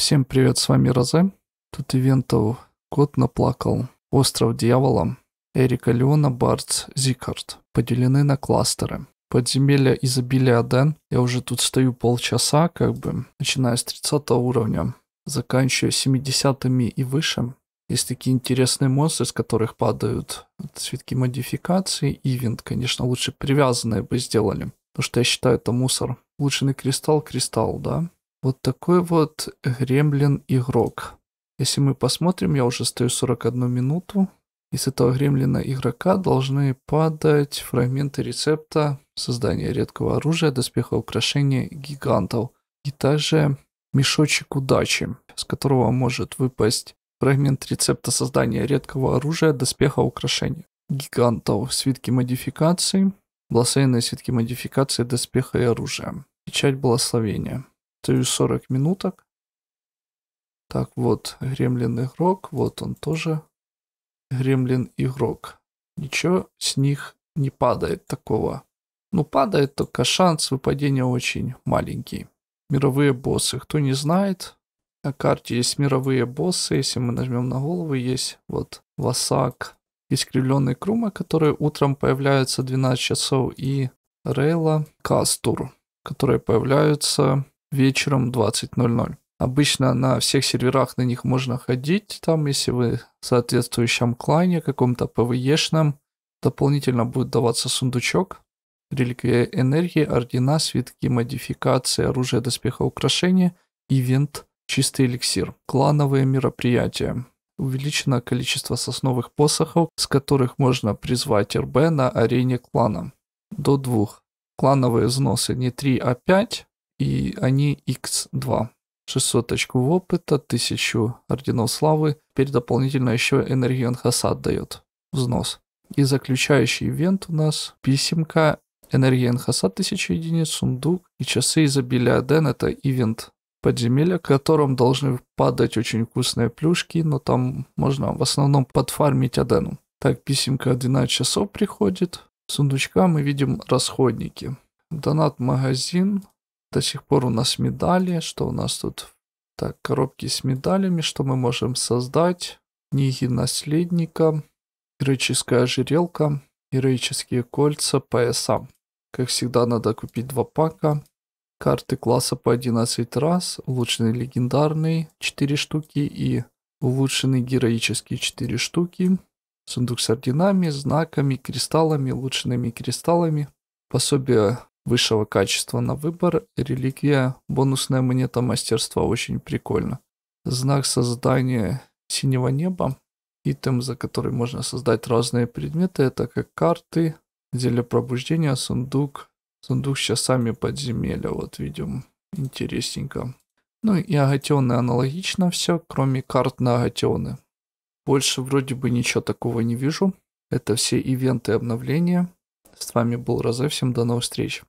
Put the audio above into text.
Всем привет, с вами Розе. Тут ивентов «Кот наплакал», «Остров дьявола», Эрика Леона, Барт, Зикард поделены на кластеры. Подземелья изобилия Аден. Я уже тут стою полчаса, как бы, начиная с 30 уровня, заканчивая 70 и выше. Есть такие интересные монстры, с которых падают цветки модификации. Ивент, конечно, лучше привязанные бы сделали. Потому что я считаю, это мусор. Улучшенный кристалл, кристалл, да? Вот такой вот гремлин игрок. Если мы посмотрим, я уже стою 41 минуту. Из этого гремлина игрока должны падать фрагменты рецепта создания редкого оружия, доспеха украшения гигантов. И также мешочек удачи, с которого может выпасть фрагмент рецепта создания редкого оружия, доспеха украшения. Гигантов, свитки модификации, благословенные свитки модификации, доспеха и оружия. Печать благословения даю 40 минуток. Так, вот гремлин игрок, вот он тоже гремлин игрок. Ничего с них не падает такого. Ну, падает только шанс выпадения очень маленький. Мировые боссы. Кто не знает, на карте есть мировые боссы. Если мы нажмем на голову, есть вот Васак, искривленный Крума, которые утром появляются в 12 часов, и Рейла Кастур, которые появляются вечером 20.00. Обычно на всех серверах на них можно ходить, там, если вы в соответствующем клане, каком-то PvE-шном, дополнительно будет даваться сундучок, реликвия энергии, ордена, свитки, модификации, оружие, доспеха, украшения, ивент, чистый эликсир, клановые мероприятия. Увеличено количество сосновых посохов, с которых можно призвать РБ на арене клана. До двух. Клановые взносы не 3, а 5 и они X2. 600 очков опыта, 1000 орденов славы. Теперь дополнительно еще энергию Хасад дает. Взнос. И заключающий ивент у нас писемка Энергия Энхаса 1000 единиц, сундук и часы изобилия аден это ивент подземелья, в котором должны падать очень вкусные плюшки, но там можно в основном подфармить Адену. Так, писемка 12 часов приходит. Сундучка мы видим расходники. Донат магазин, до сих пор у нас медали. Что у нас тут? Так, коробки с медалями. Что мы можем создать? Книги наследника. Героическая ожерелка. Героические кольца. ПСА. Как всегда, надо купить два пака. Карты класса по 11 раз. Улучшенный легендарный 4 штуки. И улучшенный героический 4 штуки. Сундук с орденами, знаками, кристаллами, улучшенными кристаллами. Пособие высшего качества на выбор, религия, бонусная монета мастерства очень прикольно. Знак создания синего неба, итем, за который можно создать разные предметы, это как карты, зелье пробуждения, сундук, сундук с часами подземелья, вот видим, интересненько. Ну и агатионы аналогично все, кроме карт на агатионы. Больше вроде бы ничего такого не вижу. Это все ивенты обновления. С вами был Розе. Всем до новых встреч.